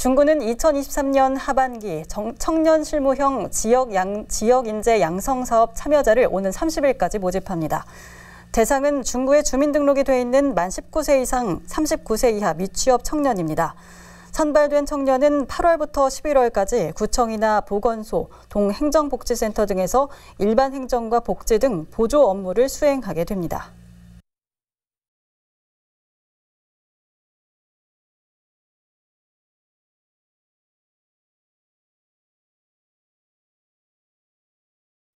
중구는 2023년 하반기 청년 실무형 지역, 양, 지역 인재 양성 사업 참여자를 오는 30일까지 모집합니다. 대상은 중구에 주민등록이 돼 있는 만 19세 이상 39세 이하 미취업 청년입니다. 선발된 청년은 8월부터 11월까지 구청이나 보건소, 동행정복지센터 등에서 일반 행정과 복지 등 보조 업무를 수행하게 됩니다.